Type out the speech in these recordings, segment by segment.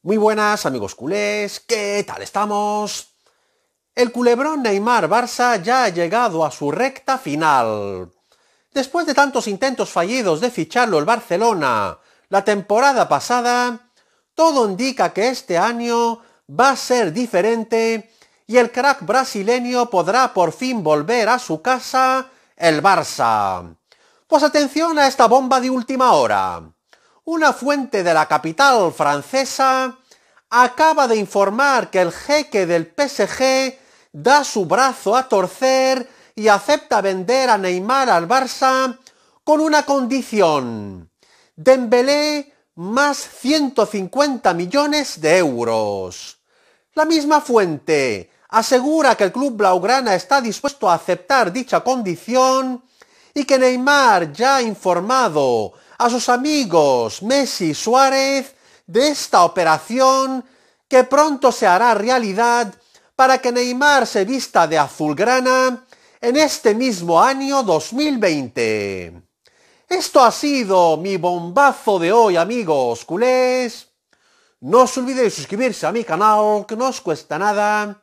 Muy buenas amigos culés, ¿qué tal estamos? El culebrón Neymar Barça ya ha llegado a su recta final. Después de tantos intentos fallidos de ficharlo el Barcelona la temporada pasada, todo indica que este año va a ser diferente y el crack brasileño podrá por fin volver a su casa, el Barça. Pues atención a esta bomba de última hora una fuente de la capital francesa acaba de informar que el jeque del PSG da su brazo a torcer y acepta vender a Neymar al Barça con una condición. Dembélé más 150 millones de euros. La misma fuente asegura que el club blaugrana está dispuesto a aceptar dicha condición y que Neymar ya ha informado a sus amigos Messi Suárez de esta operación que pronto se hará realidad para que Neymar se vista de azulgrana en este mismo año 2020. Esto ha sido mi bombazo de hoy, amigos culés. No os olvidéis suscribirse a mi canal, que no os cuesta nada,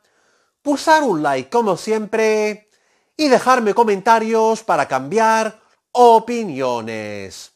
pulsar un like como siempre y dejarme comentarios para cambiar opiniones.